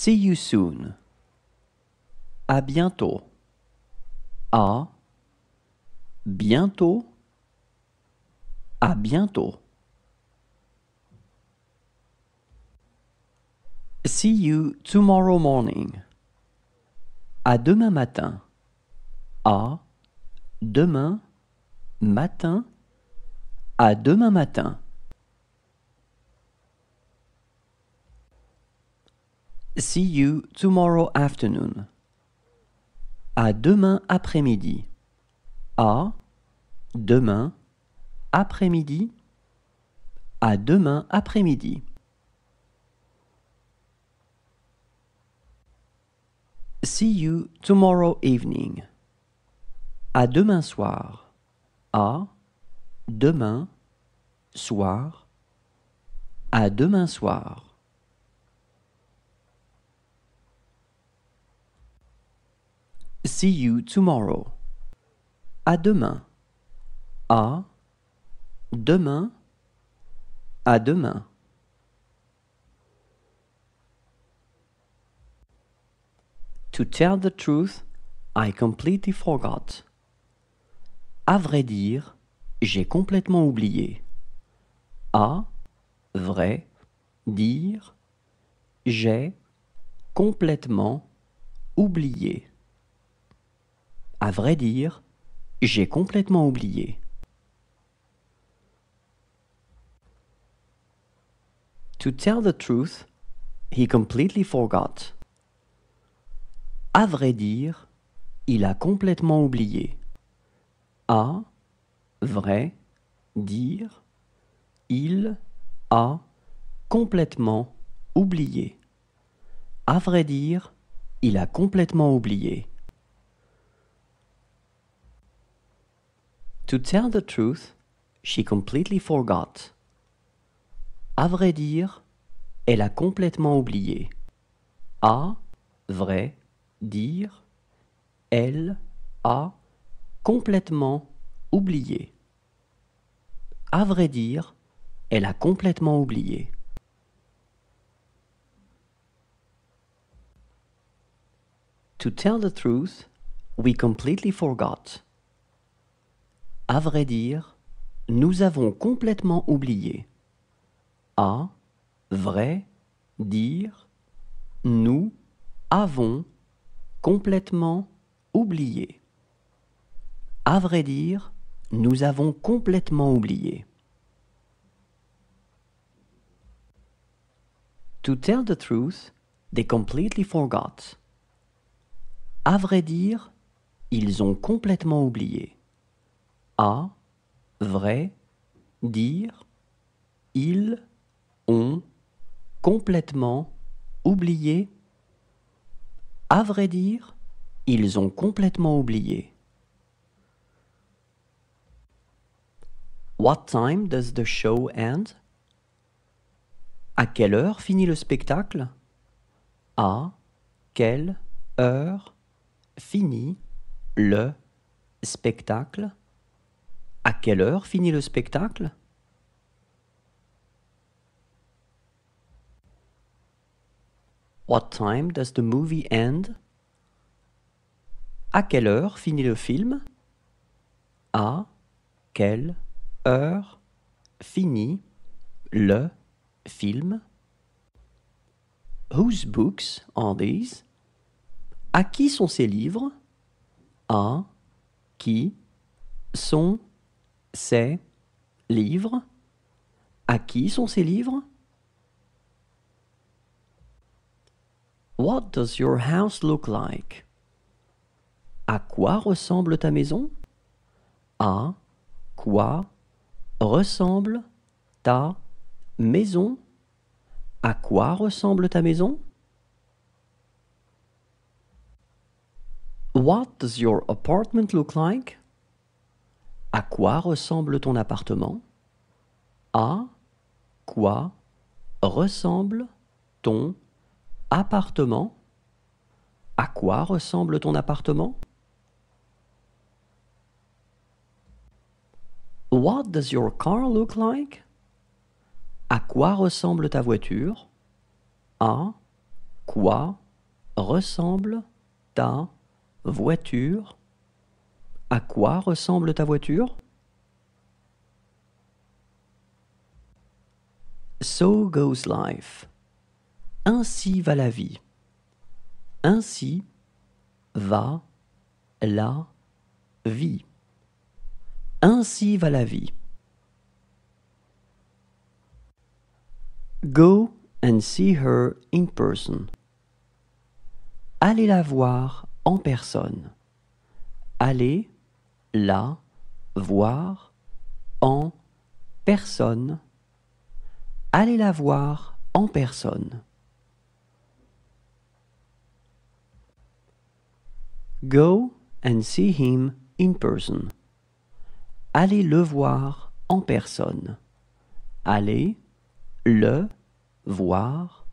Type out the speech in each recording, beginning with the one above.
See you soon. À bientôt. À bientôt. À bientôt. See you tomorrow morning. À demain matin. À demain matin. À demain matin. See you tomorrow afternoon. À demain après-midi. À demain après-midi. À demain après-midi. See you tomorrow evening. À demain soir. À demain soir. À demain soir. See you tomorrow. À demain. À demain. À demain. To tell the truth, I completely forgot. À vrai dire, j'ai complètement oublié. À vrai dire, j'ai complètement oublié. À vrai dire, j'ai complètement oublié. To tell the truth, he completely forgot. À vrai dire, il a complètement oublié. À vrai dire, il a complètement oublié. À vrai dire, il a complètement oublié. To tell the truth, she completely forgot. À vrai dire, elle a complètement oublié. À vrai dire, elle a complètement oublié. À vrai dire, elle a complètement oublié. To tell the truth, we completely forgot. À vrai dire, nous avons complètement oublié. À vrai dire, nous avons complètement oublié. À vrai dire, nous avons complètement oublié. To tell the truth, they completely forgot. À vrai dire, ils ont complètement oublié à, vrai, dire, ils, ont, complètement, oublié. À vrai dire, ils ont complètement oublié. What time does the show end? À quelle heure finit le spectacle? À quelle heure finit le spectacle? À quelle heure finit le spectacle What time does the movie end À quelle heure finit le film À quelle heure finit le film Whose books are these À qui sont ces livres À qui sont c'est livres. À qui sont ces livres? What does your house look like? À quoi ressemble ta maison? À quoi ressemble ta maison? À quoi ressemble ta maison? What does your apartment look like? À quoi ressemble ton appartement À quoi ressemble ton appartement À quoi ressemble ton appartement What does your car look like À quoi ressemble ta voiture À quoi ressemble ta voiture à quoi ressemble ta voiture So goes life. Ainsi va la vie. Ainsi va la vie. Ainsi va la vie. Go and see her in person. Allez la voir en personne. Allez la voir en personne. Allez la voir en personne. Go and see him in person. Allez le voir en personne. Allez le voir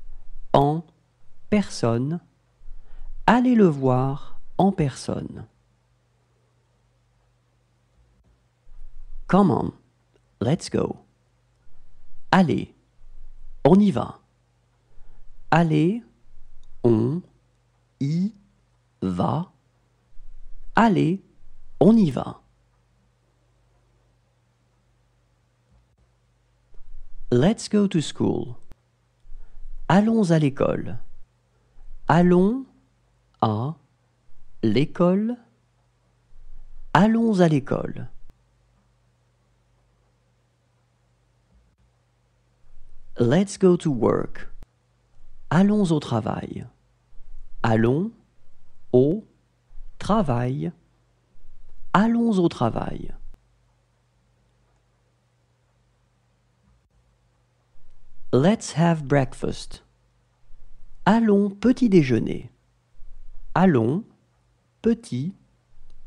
en personne. Allez le voir en personne. Come on. Let's go. Allez. On y va. Allez. On y va. Allez. On y va. Let's go to school. Allons à l'école. Allons à l'école. Allons à l'école. Let's go to work. Allons au travail. Allons au travail. Allons au travail. Let's have breakfast. Allons petit déjeuner. Allons petit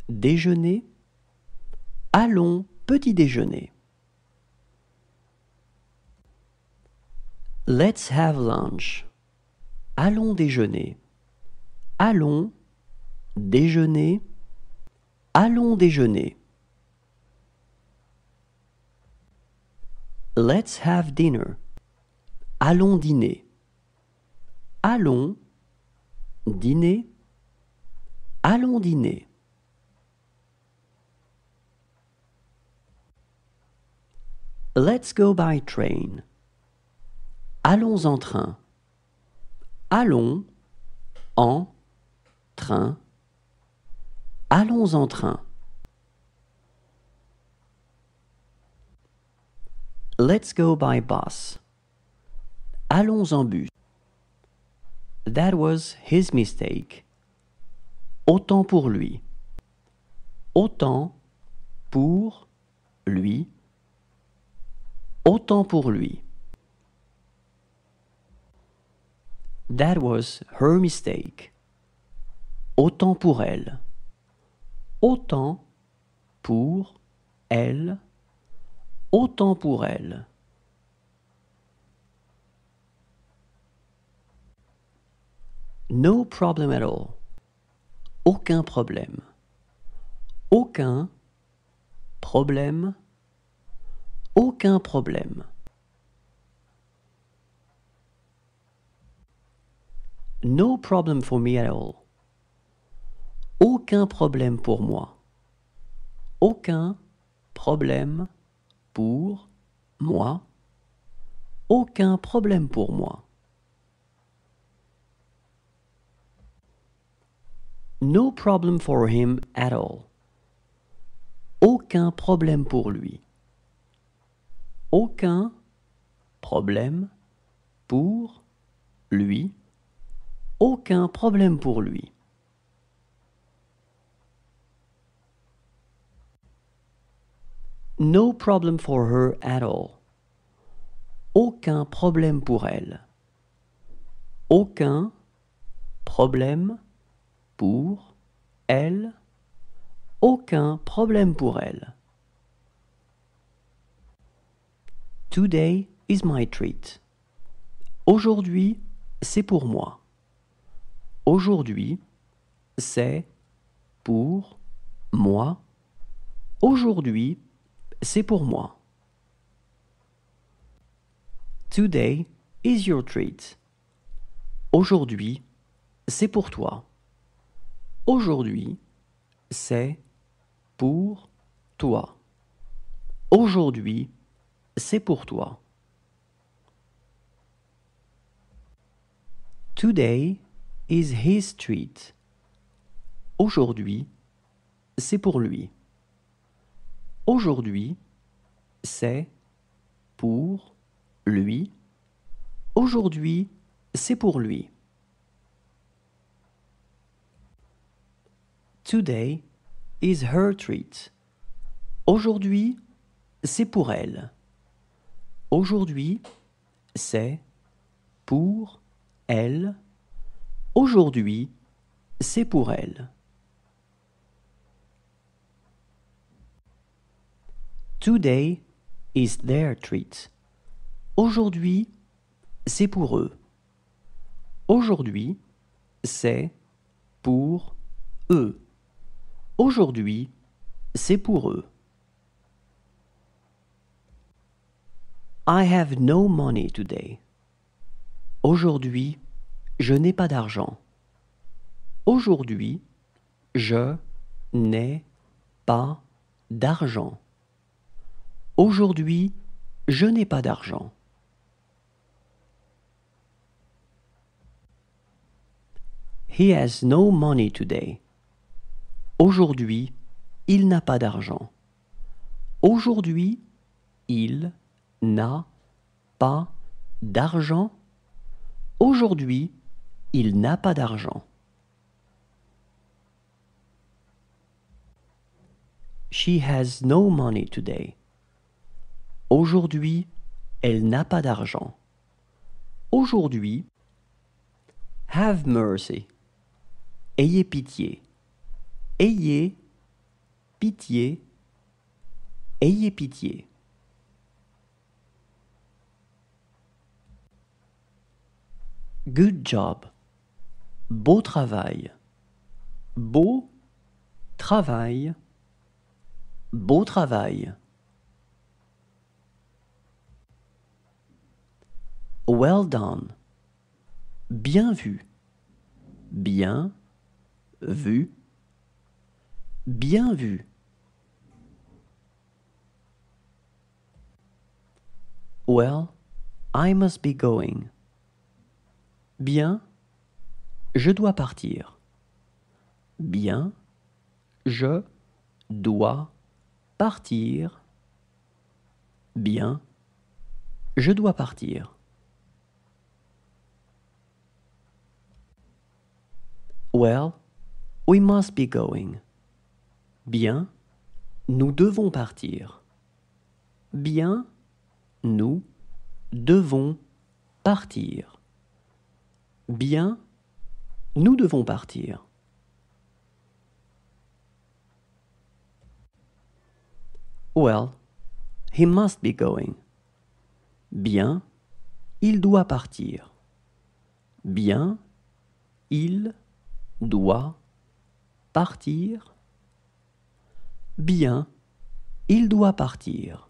déjeuner. Allons petit déjeuner. Let's have lunch. Allons déjeuner. Allons déjeuner. Allons déjeuner. Let's have dinner. Allons dîner. Allons dîner. Allons dîner. Let's go by train. Allons en train. Allons en train. Allons en train. Let's go by bus. Allons en bus. That was his mistake. Autant pour lui. Autant pour lui. Autant pour lui. That was her mistake. Autant pour elle. Autant pour elle. Autant pour elle. No problem at all. Aucun problème. Aucun problème. Aucun problème. No problem for me at all. Aucun problème pour moi. Aucun problème pour moi. Aucun problème pour moi. No problem for him at all. Aucun problème pour lui. Aucun problème pour lui aucun problème pour lui. No problem for her at all. Aucun problème pour elle. Aucun problème pour elle. Aucun problème pour elle. Today is my treat. Aujourd'hui, c'est pour moi. Aujourd'hui, c'est pour moi. Aujourd'hui, c'est pour moi. Today is your treat. Aujourd'hui, c'est pour toi. Aujourd'hui, c'est pour toi. Aujourd'hui, c'est pour toi. Today is his treat? Aujourd'hui, c'est pour lui. Aujourd'hui, c'est pour lui. Aujourd'hui, c'est pour lui. Today is her treat. Aujourd'hui, c'est pour elle. Aujourd'hui, c'est pour elle. Aujourd'hui, c'est pour elle. Today is their treat. Aujourd'hui, c'est pour eux. Aujourd'hui, c'est pour eux. Aujourd'hui, c'est pour eux. I have no money today. Aujourd'hui, je n'ai pas d'argent. Aujourd'hui, je n'ai pas d'argent. Aujourd'hui, je n'ai pas d'argent. He has no money today. Aujourd'hui, il n'a pas d'argent. Aujourd'hui, il n'a pas d'argent. Aujourd'hui, il n'a pas d'argent. She has no money today. Aujourd'hui, elle n'a pas d'argent. Aujourd'hui, have mercy. Ayez pitié. Ayez pitié. Ayez pitié. Good job beau travail, beau travail, beau travail. Well done, bien vu, bien vu, bien vu. Well, I must be going. Bien je dois partir. Bien. Je dois partir. Bien. Je dois partir. Well, we must be going. Bien. Nous devons partir. Bien. Nous devons partir. Bien nous devons partir. Well, he must be going. Bien, il doit partir. Bien, il doit partir. Bien, il doit partir.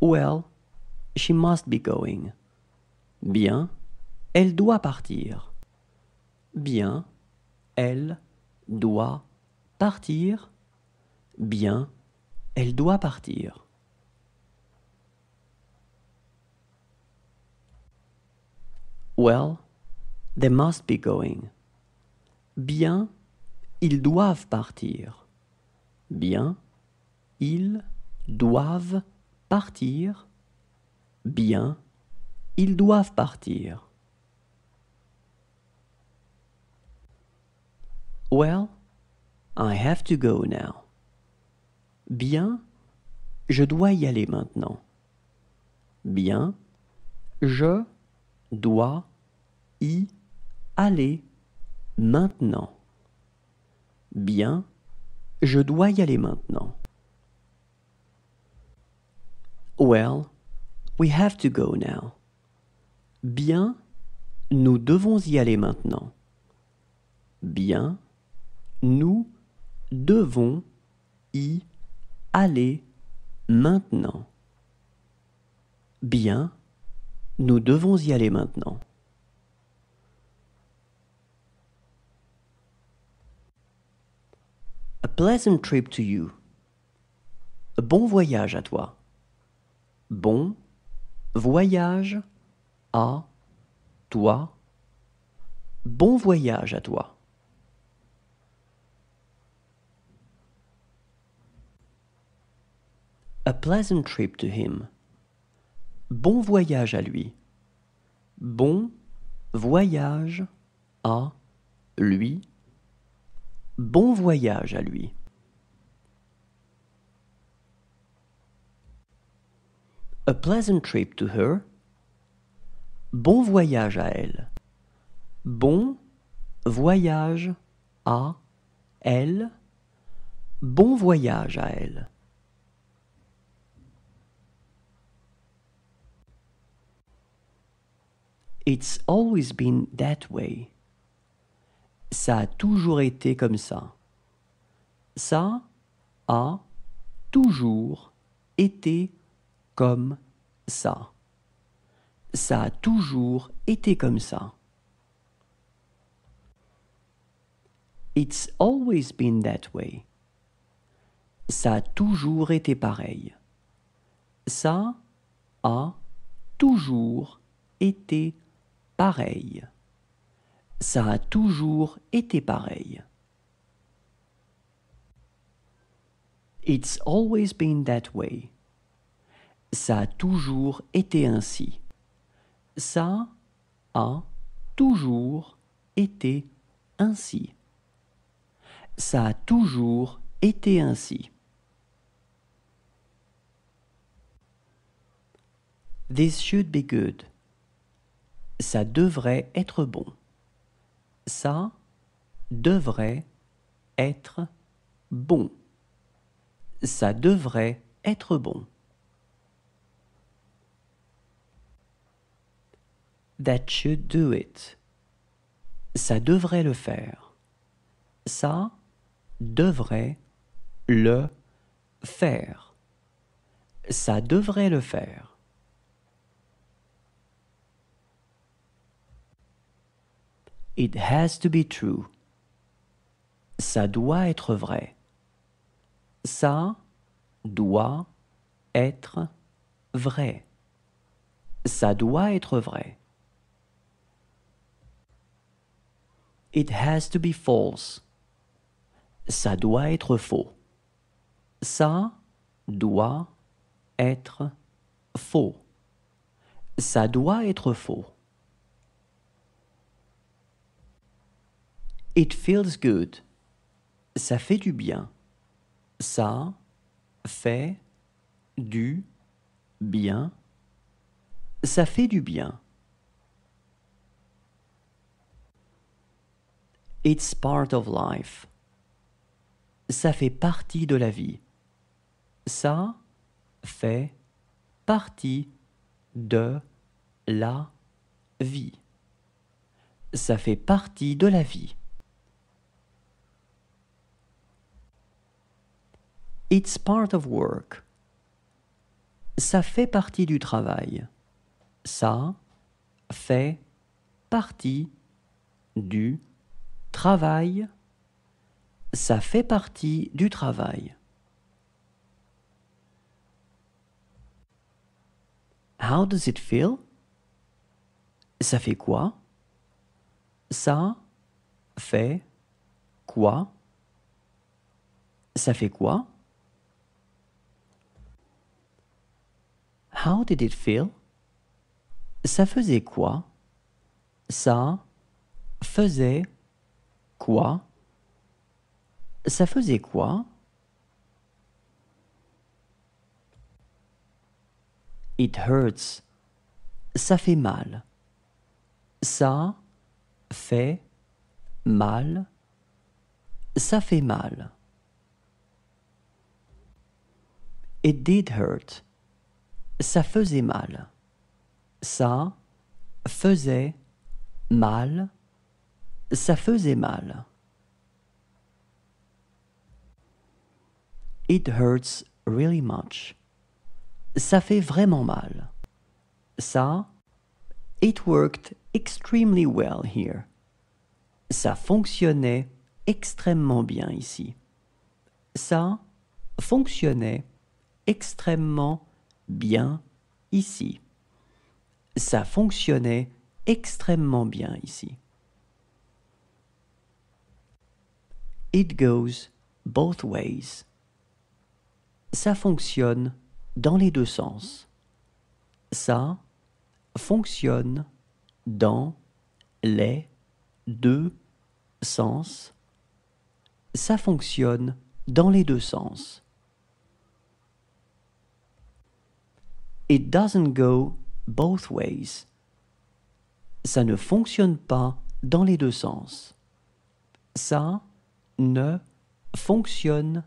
Well, she must be going. Bien, elle doit partir. Bien. Elle doit partir. Bien. Elle doit partir. Well, they must be going. Bien, ils doivent partir. Bien, ils doivent partir. Bien, ils doivent partir. Well, I have to go now. Bien, je dois y aller maintenant. Bien, je dois y aller maintenant. Bien, je dois y aller maintenant. Well, we have to go now. Bien, nous devons y aller maintenant. Bien, nous devons y aller maintenant. Bien, nous devons y aller maintenant. A pleasant trip to you. Bon voyage à toi. Bon voyage à toi. Bon voyage à toi. A pleasant trip to him. Bon voyage à lui. Bon voyage à lui. Bon voyage à lui. A pleasant trip to her. Bon voyage à elle. Bon voyage à elle. Bon voyage à elle. It's always been that way. Ça a toujours été comme ça. Ça a toujours été comme ça. Ça a toujours été comme ça. It's always been that way. Ça a toujours été pareil. Ça a toujours été pareil. Ça a toujours été pareil. It's always been that way. Ça a toujours été ainsi. Ça a toujours été ainsi. Ça a toujours été ainsi. This should be good. Ça devrait être bon. Ça devrait être bon. Ça devrait être bon. That should do it. Ça devrait le faire. Ça devrait le faire. Ça devrait le faire. It has to be true. Ça doit être vrai. Ça doit être vrai. Ça doit être vrai. It has to be false. Ça doit être faux. Ça doit être faux. Ça doit être faux. It feels good. Ça fait du bien. Ça fait du bien. Ça fait du bien. It's part of life. Ça fait partie de la vie. Ça fait partie de la vie. Ça fait partie de la vie. It's part of work. Ça fait partie du travail. Ça fait partie du travail. Ça fait partie du travail. How does it feel? Ça fait quoi? Ça fait quoi? Ça fait quoi? How did it feel? Ça faisait quoi? Ça faisait quoi? Ça faisait quoi? It hurts. Ça fait mal. Ça fait mal. Ça fait mal. It did hurt ça faisait mal. Ça faisait mal. Ça faisait mal. It hurts really much. Ça fait vraiment mal. Ça, it worked extremely well here. Ça fonctionnait extrêmement bien ici. Ça fonctionnait extrêmement bien ici. Ça fonctionnait extrêmement bien ici. It goes both ways. Ça fonctionne dans les deux sens. Ça fonctionne dans les deux sens. Ça fonctionne dans les deux sens. It doesn't go both ways. Ça ne fonctionne pas dans les deux sens. Ça ne fonctionne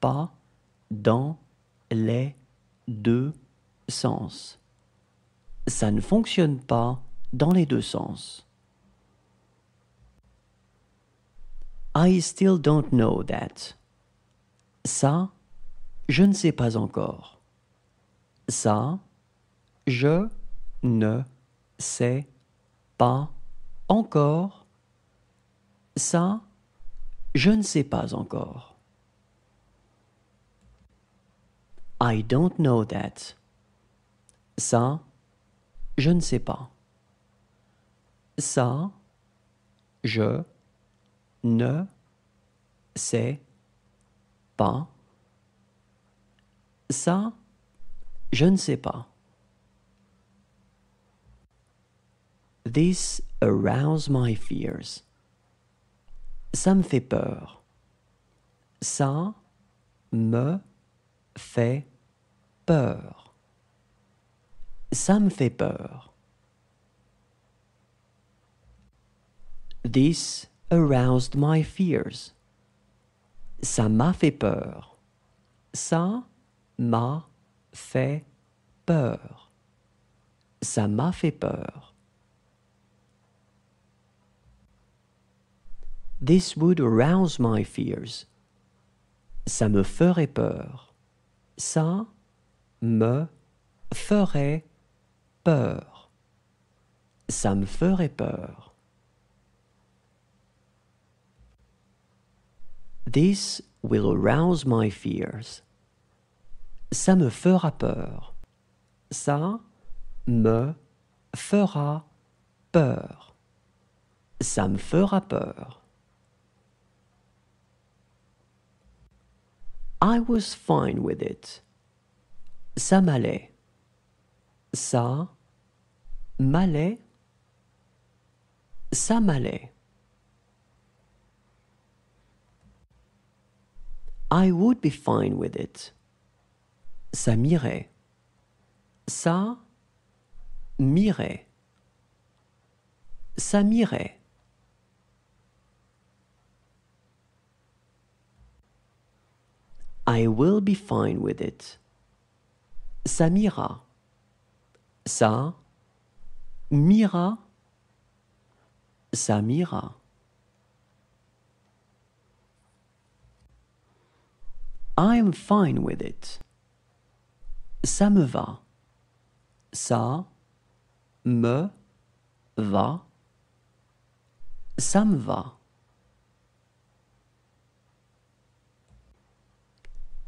pas dans les deux sens. Ça ne fonctionne pas dans les deux sens. I still don't know that. Ça, je ne sais pas encore ça, je ne sais pas encore. Ça, je ne sais pas encore. I don't know that. Ça, je ne sais pas. Ça, je ne sais pas. Ça, je ne sais pas. This arouse my fears. Ça me fait peur. Ça me fait peur. Ça me fait peur. This aroused my fears. Ça m'a fait peur. Ça m'a fait peur. Ça m'a fait peur. This would arouse my fears. Ça me ferait peur. Ça me ferait peur. Ça me ferait peur. This will arouse my fears ça me fera peur. Ça me fera peur. Ça me fera peur. I was fine with it. Ça m'allait. Ça m'allait. Ça m'allait. I would be fine with it ça m'irait. Ça m'irait. Ça m'irait. I will be fine with it. Ça m'ira. Ça m'ira. Ça m'ira. I am fine with it. ça me va. Ça me va. Ça me va.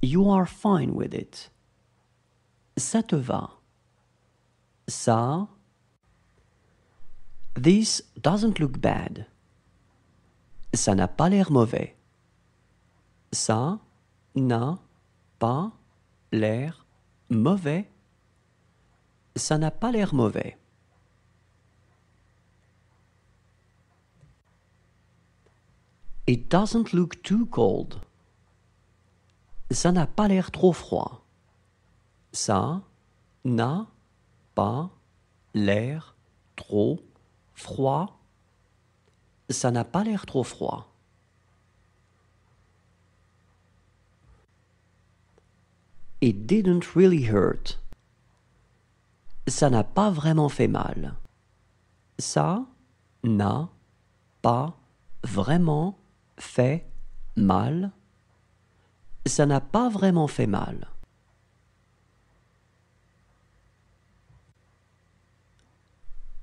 You are fine with it. Ça te va. Ça. This doesn't look bad. Ça n'a pas l'air mauvais. Ça n'a pas l'air mauvais, ça n'a pas l'air mauvais. It doesn't look too cold. Ça n'a pas l'air trop froid. Ça n'a pas l'air trop froid. Ça n'a pas l'air trop froid. It didn't really hurt. Ça n'a pas vraiment fait mal. Ça n'a pas vraiment fait mal. Ça n'a pas vraiment fait mal.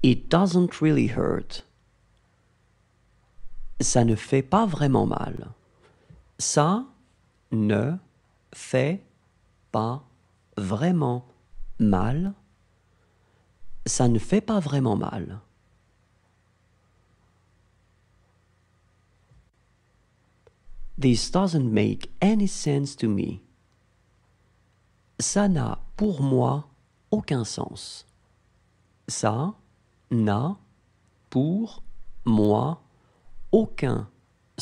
It doesn't really hurt. Ça ne fait pas vraiment mal. Ça ne fait pas vraiment mal, ça ne fait pas vraiment mal. This doesn't make any sense to me. Ça n'a pour moi aucun sens. Ça n'a pour moi aucun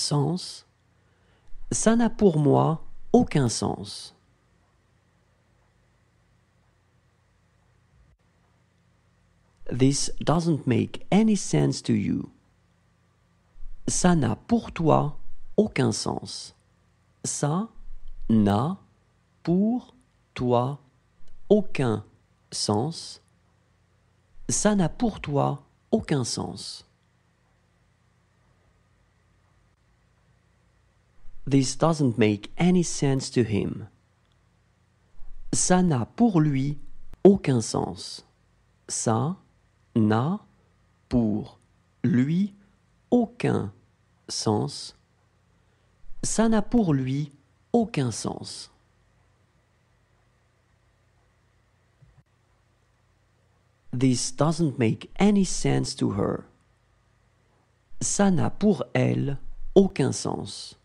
sens. Ça n'a pour moi aucun sens. This doesn't make any sense to you. Ça n'a pour toi aucun sens. Ça n'a pour toi aucun sens. Ça n'a pour toi aucun sens. This doesn't make any sense to him. Ça n'a pour lui aucun sens. Ça n'a pour lui aucun sens. Ça n'a pour lui aucun sens. This doesn't make any sense to her. Ça n'a pour elle aucun sens.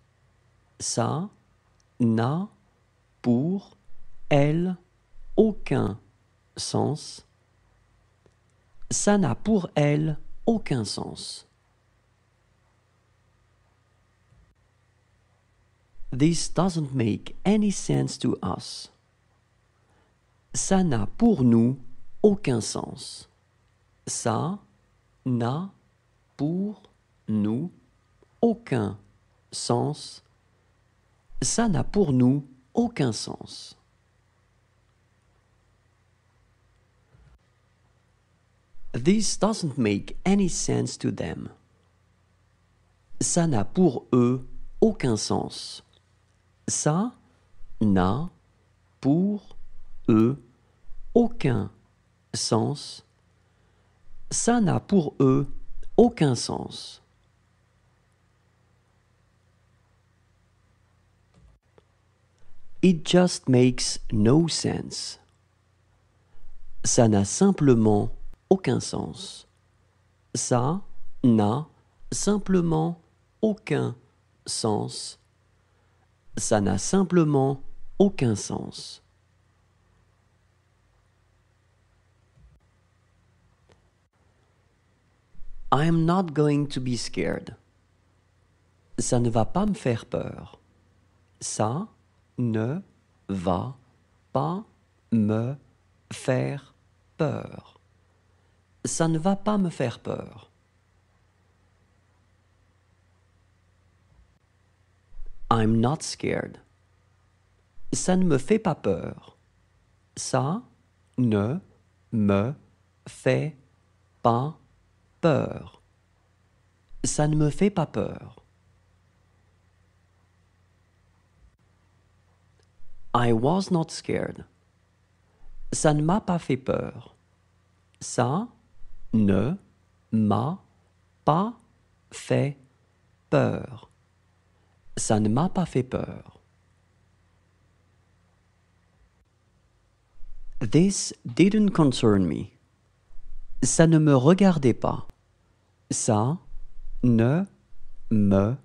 Ça n'a pour elle aucun sens ça n'a pour elle aucun sens. This doesn't make any sense to us. Ça n'a pour nous aucun sens. Ça n'a pour nous aucun sens. Ça n'a pour nous aucun sens. This doesn't make any sense to them. Ça n'a pour eux aucun sens. Ça n'a pour eux aucun sens. Ça n'a pour eux aucun sens. It just makes no sense. Ça n'a simplement aucun sens. Ça n'a simplement aucun sens. Ça n'a simplement aucun sens. I am not going to be scared. Ça ne va pas me faire peur. Ça ne va pas me faire peur ça ne va pas me faire peur. I'm not scared. Ça ne me fait pas peur. Ça ne me fait pas peur. Ça ne me fait pas peur. I was not scared. Ça ne m'a pas fait peur. Ça ne m'a pas fait peur. Ça ne m'a pas fait peur. This didn't concern me. Ça ne me regardait pas. Ça ne me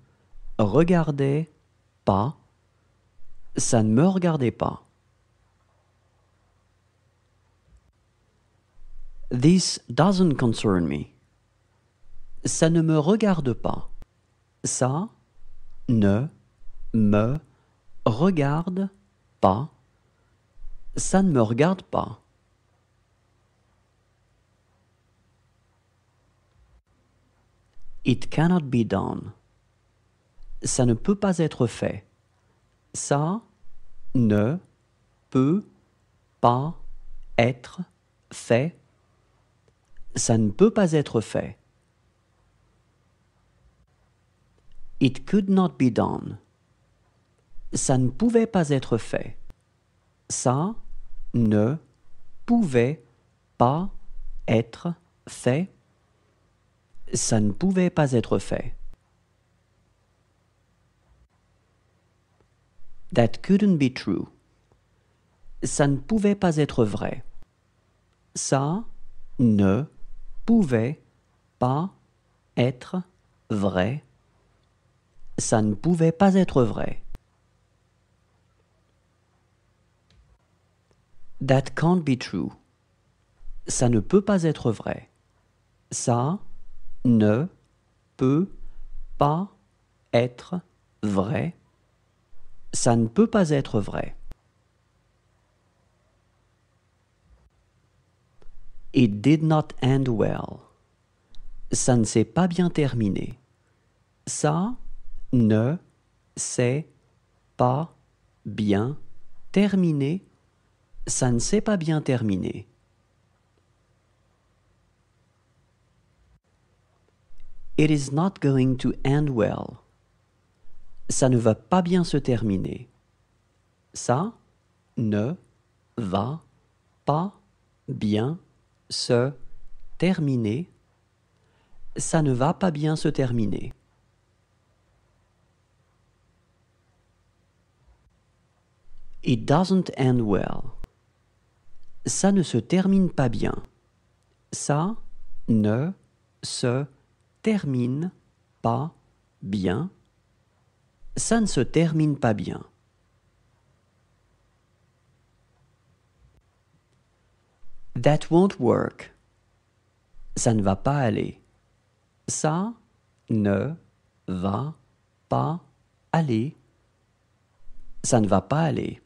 regardait pas. Ça ne me regardait pas. This doesn't concern me. Ça ne me regarde pas. Ça ne me regarde pas. Ça ne me regarde pas. It cannot be done. Ça ne peut pas être fait. Ça ne peut pas être fait ça ne peut pas être fait. It could not be done. Ça ne pouvait pas être fait. Ça ne pouvait pas être fait. Ça ne pouvait pas être fait. That couldn't be true. Ça ne pouvait pas être vrai. Ça ne pouvait pas être vrai. Ça ne pouvait pas être vrai. That can't be true. Ça ne peut pas être vrai. Ça ne peut pas être vrai. Ça ne peut pas être vrai. It did not end well. Ça ne s'est pas bien terminé. Ça ne s'est pas bien terminé. Ça ne s'est pas bien terminé. It is not going to end well. Ça ne va pas bien se terminer. Ça ne va pas bien se terminer, ça ne va pas bien se terminer. It doesn't end well. Ça ne se termine pas bien. Ça ne se termine pas bien. Ça ne se termine pas bien. That won't work. Ça ne va pas aller. Ça ne va pas aller. Ça ne va pas aller.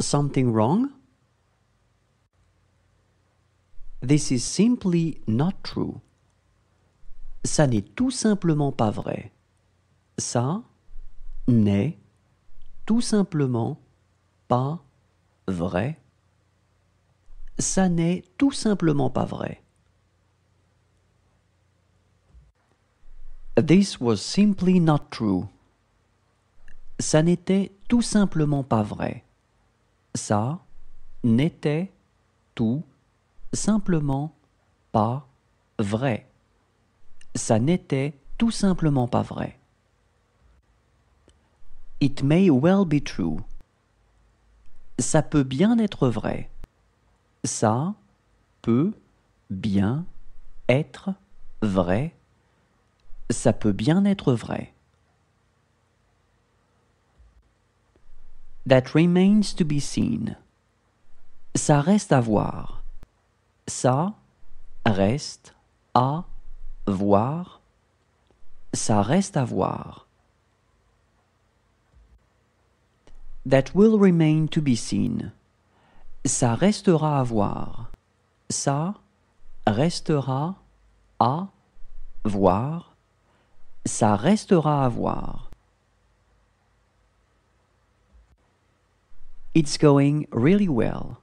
Something wrong? This is simply not true. Ça n'est tout simplement pas vrai. Ça n'est tout simplement pas vrai Ça n'est tout simplement pas vrai. This was simply not true. Ça n'était tout simplement pas vrai. Ça n'était tout simplement pas vrai. Ça n'était tout simplement pas vrai. It may well be true. Ça peut bien être vrai. Ça peut bien être vrai. Ça peut bien être vrai. That remains to be seen. Ça reste à voir. Ça reste à voir. Ça reste à voir. That will remain to be seen. Ça restera à voir. Ça restera à voir. Ça restera à voir. It's going really well.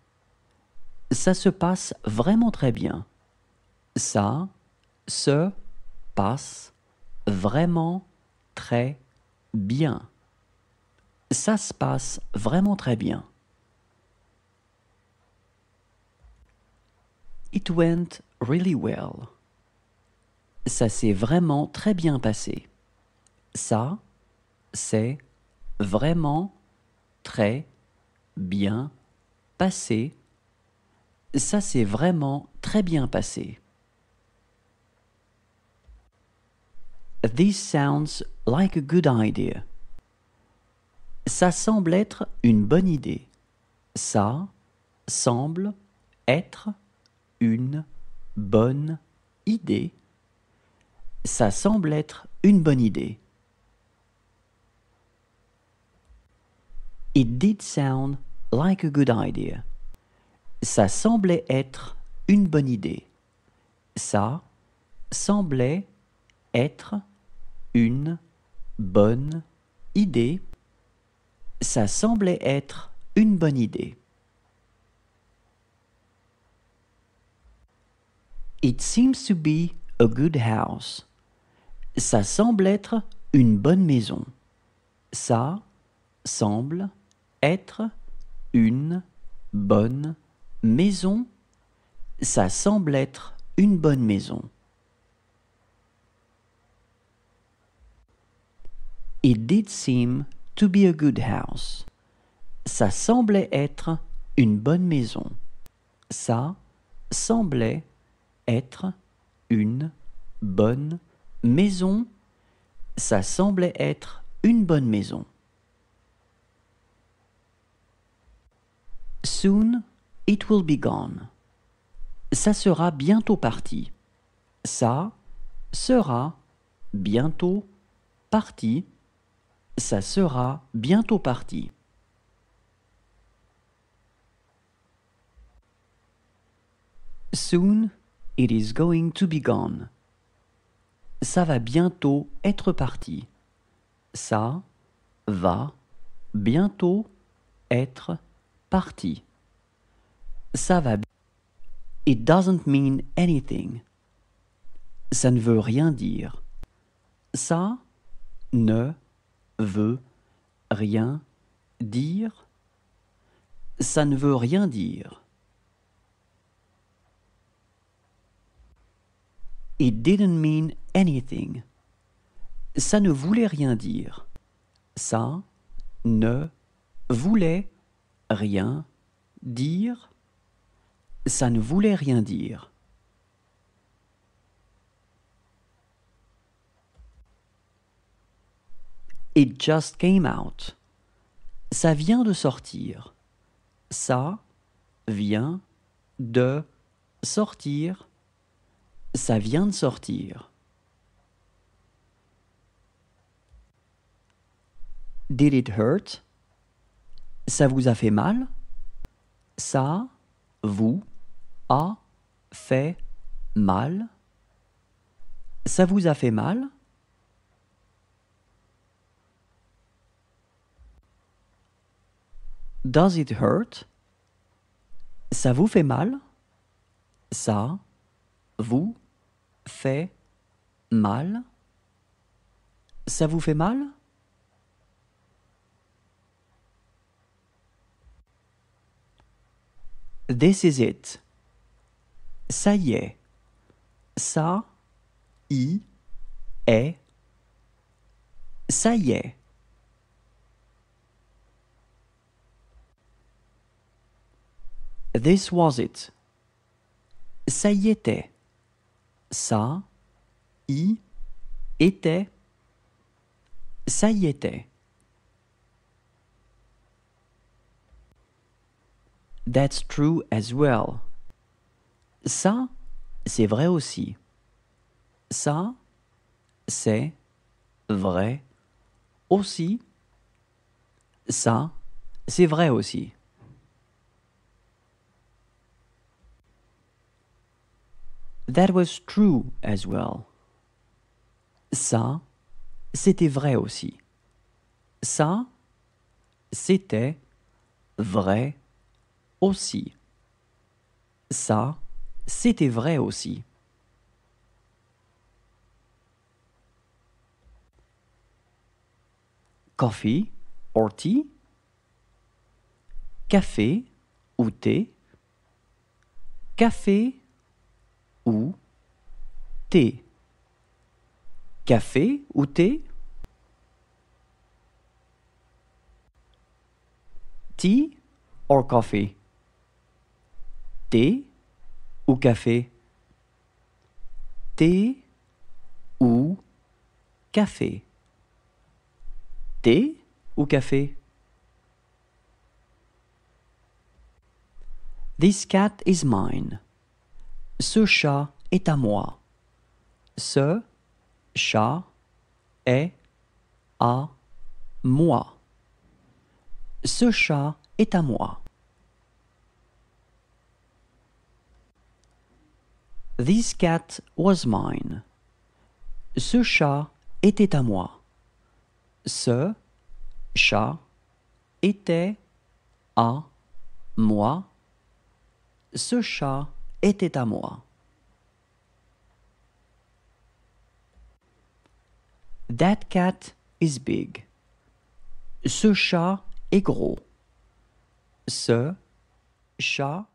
Ça se passe vraiment très bien. Ça se passe vraiment très bien ça se passe vraiment très bien. It went really well. Ça s'est vraiment très bien passé. Ça, c'est vraiment très bien passé. Ça s'est vraiment très bien passé. This sounds like a good idea. Ça semble être une bonne idée. Ça semble être une bonne idée. Ça semble être une bonne idée. It did sound like a good idea. Ça semblait être une bonne idée. Ça semblait être une bonne idée. Ça semblait être une bonne idée. It seems to be a good house. Ça semble être une bonne maison. Ça semble être une bonne maison. Ça semble être une bonne maison. It did seem To be a good house. Ça semblait être une bonne maison. Ça semblait être une bonne maison. Ça semblait être une bonne maison. Soon it will be gone. Ça sera bientôt parti. Ça sera bientôt parti ça sera bientôt parti. Soon it is going to be gone. Ça va bientôt être parti. Ça va bientôt être parti. Ça va. It doesn't mean anything. Ça ne veut rien dire. Ça ne veut rien dire Ça ne veut rien dire. It didn't mean anything. Ça ne voulait rien dire. Ça ne voulait rien dire. Ça ne voulait rien dire. It just came out. Ça vient de sortir. Ça vient de sortir. Ça vient de sortir. Did it hurt? Ça vous a fait mal? Ça vous a fait mal? Ça vous a fait mal? Does it hurt? Ça vous fait mal? Ça vous fait mal? Ça vous fait mal? This is it. Ça y est. Ça y est. Ça y est. This was it. Ça y était. Ça y était. Ça y était. That's true as well. Ça, c'est vrai aussi. Ça, c'est vrai aussi. Ça, c'est vrai aussi. That was true as well. Ça, c'était vrai aussi. Ça, c'était vrai aussi. Ça, c'était vrai aussi. Coffee or tea? Café ou thé? Café ou thé. Café ou thé Tea or coffee Thé ou café Thé ou café Thé ou café This cat is mine. Ce chat est à moi. Ce chat est à moi. Ce chat est à moi. This cat was mine. Ce chat était à moi. Ce chat était à moi. Ce chat était à moi. That cat is big. Ce chat est gros. Ce chat